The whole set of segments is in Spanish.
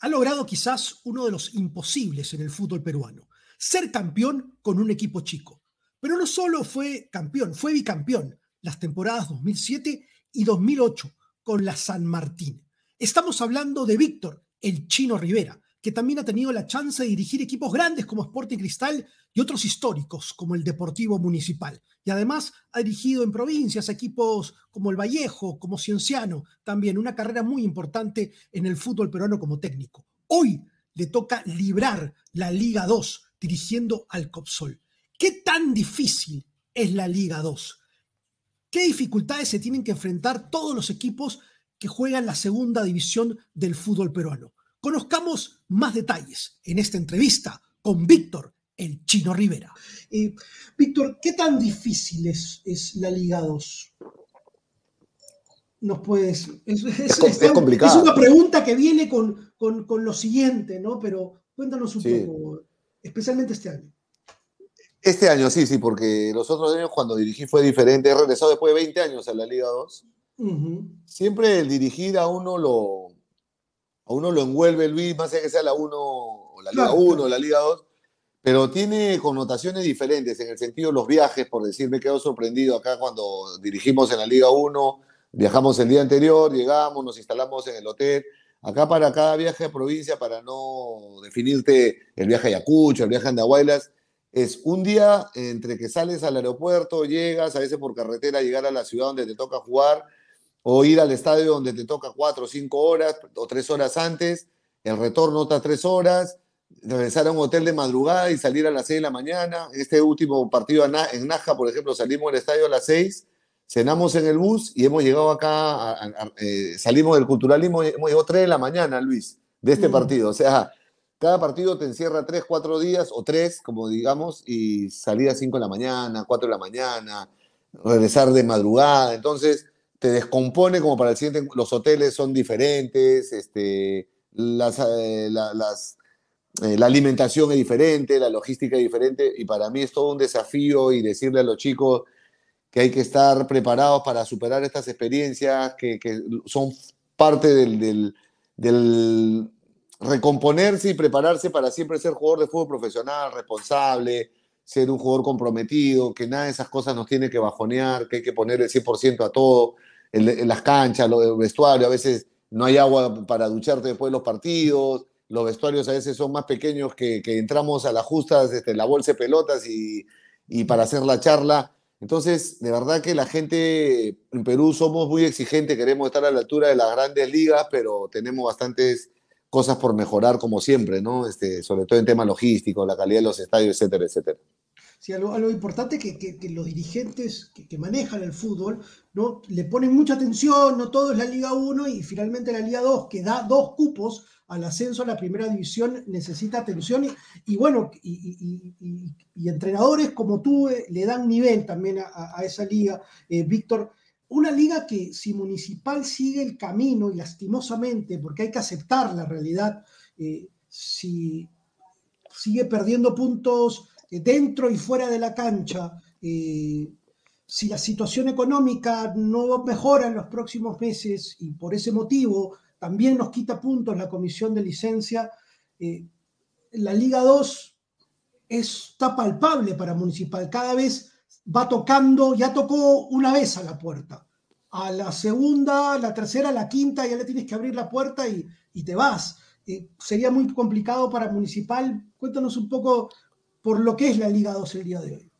ha logrado quizás uno de los imposibles en el fútbol peruano, ser campeón con un equipo chico. Pero no solo fue campeón, fue bicampeón las temporadas 2007 y 2008 con la San Martín. Estamos hablando de Víctor, el chino Rivera, que también ha tenido la chance de dirigir equipos grandes como Sporting Cristal y otros históricos como el Deportivo Municipal. Y además ha dirigido en provincias equipos como el Vallejo, como Cienciano, también una carrera muy importante en el fútbol peruano como técnico. Hoy le toca librar la Liga 2 dirigiendo al Copsol. ¿Qué tan difícil es la Liga 2? ¿Qué dificultades se tienen que enfrentar todos los equipos que juegan la segunda división del fútbol peruano? Conozcamos más detalles en esta entrevista con Víctor, el chino Rivera. Eh, Víctor, ¿qué tan difícil es, la Liga 2? Nos puedes. Es, una pregunta que viene con, lo siguiente, ¿no? Pero cuéntanos un poco, especialmente este año. Este año sí, sí, porque los otros años cuando dirigí fue diferente. He regresado después de 20 años a la Liga 2. Siempre el dirigir a uno lo, a uno lo envuelve Luis, más allá que sea la 1 o la Liga 1 o la Liga 2, pero tiene connotaciones diferentes en el sentido de los viajes, por decirme. me quedo sorprendido acá cuando dirigimos en la Liga 1, viajamos el día anterior, llegamos, nos instalamos en el hotel. Acá para cada viaje a provincia, para no definirte el viaje a Ayacucho, el viaje a Andahuaylas, es un día entre que sales al aeropuerto, llegas, a veces por carretera, llegar a la ciudad donde te toca jugar, o ir al estadio donde te toca cuatro o cinco horas o tres horas antes, el retorno otras tres horas, regresar a un hotel de madrugada y salir a las seis de la mañana. Este último partido en Naja, por ejemplo, salimos del estadio a las seis, cenamos en el bus y hemos llegado acá, eh, salimos del culturalismo, hemos llegado tres de la mañana, Luis, de este mm. partido. O sea, cada partido te encierra tres, cuatro días o tres, como digamos, y salir a cinco de la mañana, cuatro de la mañana, regresar de madrugada. Entonces, te descompone como para el siguiente, los hoteles son diferentes, este, eh, eh, la, alimentación es diferente, la logística es diferente, y para mí es todo un desafío y decirle a los chicos que hay que estar preparados para superar estas experiencias que, son parte del, recomponerse y prepararse para siempre ser jugador de fútbol profesional, responsable, ser un jugador comprometido, que nada de esas cosas nos tiene que bajonear, que hay que poner el 100% a todo, en, las canchas, los vestuarios, a veces no hay agua para ducharte después de los partidos, los vestuarios a veces son más pequeños que, que entramos a las justas, desde la bolsa de pelotas y, y para hacer la charla. Entonces, de verdad que la gente en Perú somos muy exigentes, queremos estar a la altura de las grandes ligas, pero tenemos bastantes cosas por mejorar como siempre, ¿no? Este, sobre todo en tema logístico, la calidad de los estadios, etcétera, etcétera. Sí, algo, algo importante que, que, los dirigentes que, manejan el fútbol ¿no? le ponen mucha atención, no todo es la Liga 1 y finalmente la Liga 2, que da dos cupos al ascenso a la primera división, necesita atención y, bueno, y, entrenadores como tú eh, le dan nivel también a, esa liga. Eh, Víctor, una liga que si Municipal sigue el camino, y lastimosamente, porque hay que aceptar la realidad, eh, si sigue perdiendo puntos eh, dentro y fuera de la cancha, eh, si la situación económica no mejora en los próximos meses y por ese motivo también nos quita puntos la comisión de licencia, la Liga 2 está palpable para Municipal. Cada vez va tocando, ya tocó una vez a la puerta, a la segunda, a la tercera, a la quinta, ya le tienes que abrir la puerta y, te vas. Eh, sería muy complicado para Municipal. Cuéntanos un poco por lo que es la Liga 2 el día de hoy.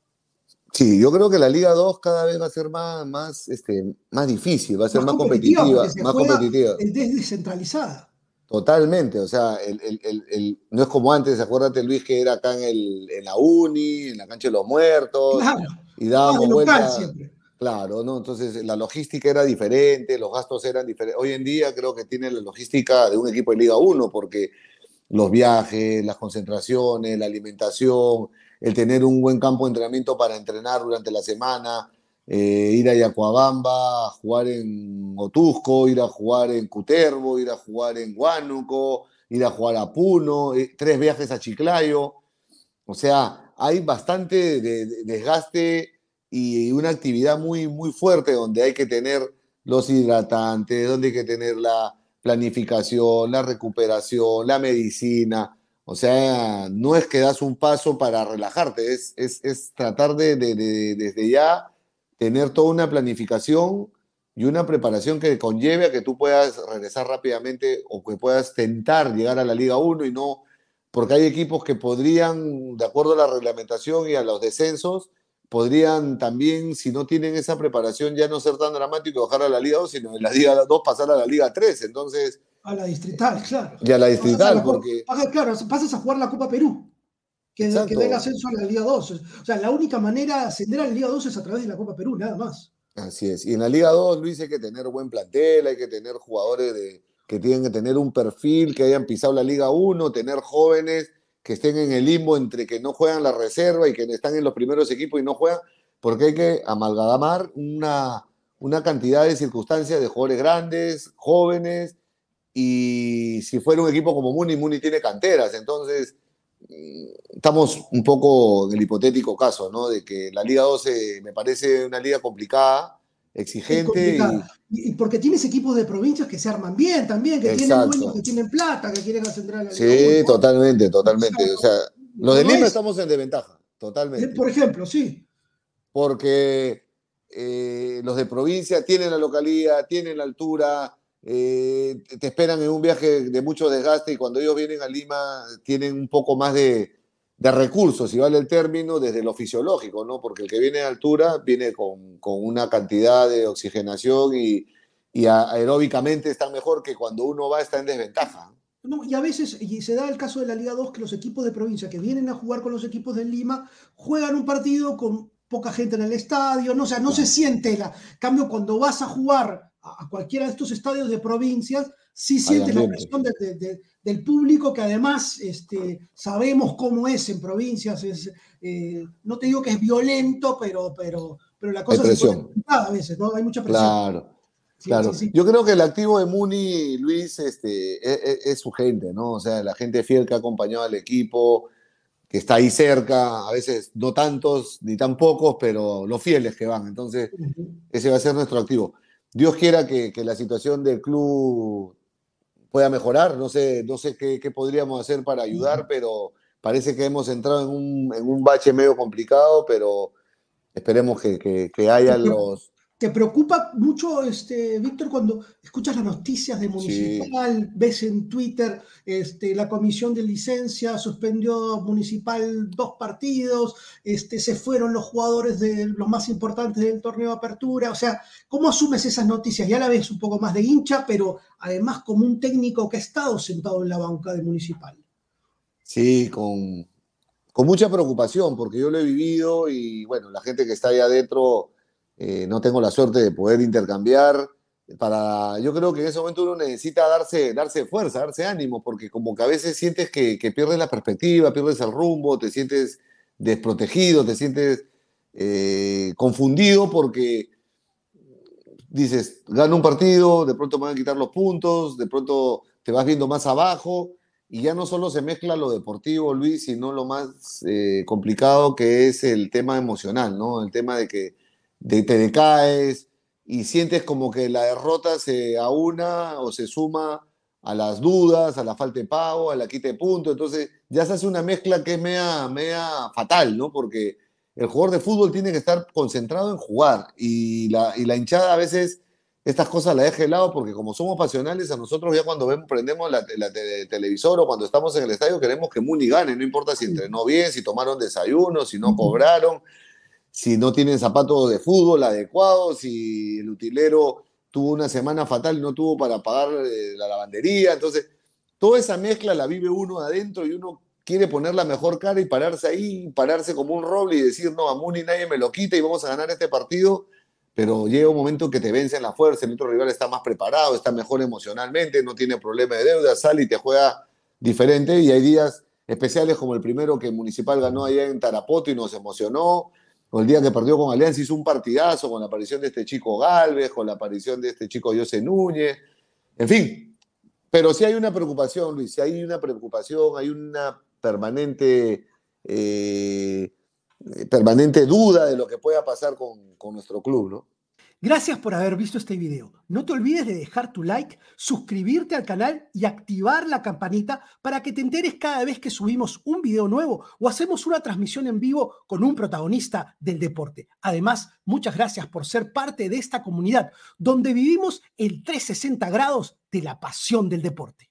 Sí, yo creo que la Liga 2 cada vez va a ser más, más, este, más difícil, va a ser más, competitiva, más competitiva. Es descentralizada. Totalmente, o sea, el, no es como antes, acuérdate Luis que era acá en, en, la Uni, en la cancha de los muertos, claro. Y dábamos vuelta. Claro, ¿no? Entonces la logística era diferente, los gastos eran diferentes. Hoy en día creo que tiene la logística de un equipo de Liga 1, porque los viajes, las concentraciones, la alimentación, el tener un buen campo de entrenamiento para entrenar durante la semana, eh, ir a Yacoabamba, jugar en Otusco, ir a jugar en Cuterbo, ir a jugar en Huánuco, ir a jugar a Puno, eh, tres viajes a Chiclayo. O sea, hay bastante desgaste y una actividad muy, muy fuerte donde hay que tener los hidratantes, donde hay que tener la planificación, la recuperación, la medicina. O sea, no es que das un paso para relajarte, es, es, tratar de, desde ya tener toda una planificación y una preparación que conlleve a que tú puedas regresar rápidamente o que puedas tentar llegar a la Liga 1 y no porque hay equipos que podrían, de acuerdo a la reglamentación y a los descensos, podrían también, si no tienen esa preparación, ya no ser tan dramático bajar a la Liga 2, sino en la Liga 2 pasar a la Liga 3. Entonces. A la distrital, claro. Y a la distrital, porque. claro, pasas a jugar la Copa Perú, que, que tenga ascenso a la Liga 2. O sea, la única manera de ascender a la Liga 2 es a través de la Copa Perú, nada más. Así es. Y en la Liga 2, Luis, hay que tener buen plantel, hay que tener jugadores de que tienen que tener un perfil, que hayan pisado la Liga 1, tener jóvenes que estén en el limbo entre que no juegan la reserva y que están en los primeros equipos y no juegan, porque hay que amalgamar una, una cantidad de circunstancias de jugadores grandes, jóvenes, y si fuera un equipo como Muni, Muni tiene canteras, entonces mm, estamos un poco en el hipotético caso, ¿no? De que la Liga 12 me parece una liga complicada, exigente. Y, porque tienes equipos de provincias que se arman bien también, que tienen dueños, que tienen plata, que quieren a la Sí, totalmente, totalmente. O sea, los de Lima estamos en desventaja, totalmente. Eh, por ejemplo, sí. Porque eh, los de provincia tienen la localidad, tienen la altura, eh, te esperan en un viaje de mucho desgaste y cuando ellos vienen a Lima tienen un poco más de, de recursos, si vale el término, desde lo fisiológico, ¿no? Porque el que viene de altura viene con, una cantidad de oxigenación y, y aeróbicamente está mejor que cuando uno va está en desventaja. y a veces y se da el caso de la Liga 2 que los equipos de provincia que vienen a jugar con los equipos de Lima juegan un partido con poca gente en el estadio, no, o sea, no se siente la. Cambio, cuando vas a jugar a cualquiera de estos estadios de provincias, sí siente la presión del público que además este, sabemos cómo es en provincias. Eh, no te digo que es violento, pero, pero, pero la cosa es a veces, ¿no? Hay mucha presión. Claro. Yo creo que el activo de Muni, Luis, este, es, e, es, su gente, ¿no? O sea, la gente fiel que ha acompañado al equipo, que está ahí cerca, a veces no tantos ni tan pocos, pero los fieles que van. Entonces, ese va a ser nuestro activo. Dios quiera que, la situación del club pueda mejorar. No sé, no sé qué, podríamos hacer para ayudar, pero parece que hemos entrado en un, bache medio complicado, pero esperemos que, que, que haya los, ¿Te preocupa mucho, este, Víctor, cuando escuchas las noticias de Municipal, ves en Twitter, este, la comisión de licencia suspendió Municipal dos partidos, este, se fueron los jugadores de los más importantes del torneo de apertura? O sea, ¿cómo asumes esas noticias? Ya la ves un poco más de hincha, pero además como un técnico que ha estado sentado en la banca de Municipal. Sí, con, con mucha preocupación, porque yo lo he vivido y bueno, la gente que está ahí adentro eh, no tengo la suerte de poder intercambiar. Para, yo creo que en ese momento uno necesita darse, darse fuerza, darse ánimo, porque como que a veces sientes que, pierdes la perspectiva, pierdes el rumbo, te sientes desprotegido, te sientes eh, confundido porque dices, gano un partido, de pronto me van a quitar los puntos, de pronto te vas viendo más abajo y ya no solo se mezcla lo deportivo, Luis, sino lo más eh, complicado que es el tema emocional, ¿no? El tema de que de, te decaes y sientes como que la derrota se aúna o se suma a las dudas, a la falta de pago, a la quita de punto. Entonces ya se hace una mezcla que es mea fatal, ¿no? Porque el jugador de fútbol tiene que estar concentrado en jugar y la, y la hinchada a veces estas cosas la deja de lado porque como somos pasionales, a nosotros ya cuando vemos, prendemos la, la, televisor o cuando estamos en el estadio queremos que Muni gane, no importa si entrenó bien, si tomaron desayuno, si no cobraron si no tienen zapatos de fútbol adecuados, si el utilero tuvo una semana fatal, y no tuvo para pagar eh, la lavandería. Entonces, toda esa mezcla la vive uno adentro y uno quiere poner la mejor cara y pararse ahí, pararse como un roble y decir, no, a Muni nadie me lo quita y vamos a ganar este partido. Pero llega un momento que te vencen la fuerza, el otro rival está más preparado, está mejor emocionalmente, no tiene problema de deuda, sale y te juega diferente. Y hay días especiales como el primero que el Municipal ganó allá en Tarapoto y nos emocionó el día que perdió con Alianza hizo un partidazo con la aparición de este chico Galvez, con la aparición de este chico José Núñez, en fin. Pero sí hay una preocupación, Luis, si hay una preocupación, hay una permanente, eh, permanente duda de lo que pueda pasar con, con nuestro club, ¿no? Gracias por haber visto este video. No te olvides de dejar tu like, suscribirte al canal y activar la campanita para que te enteres cada vez que subimos un video nuevo o hacemos una transmisión en vivo con un protagonista del deporte. Además, muchas gracias por ser parte de esta comunidad donde vivimos el 360 grados de la pasión del deporte.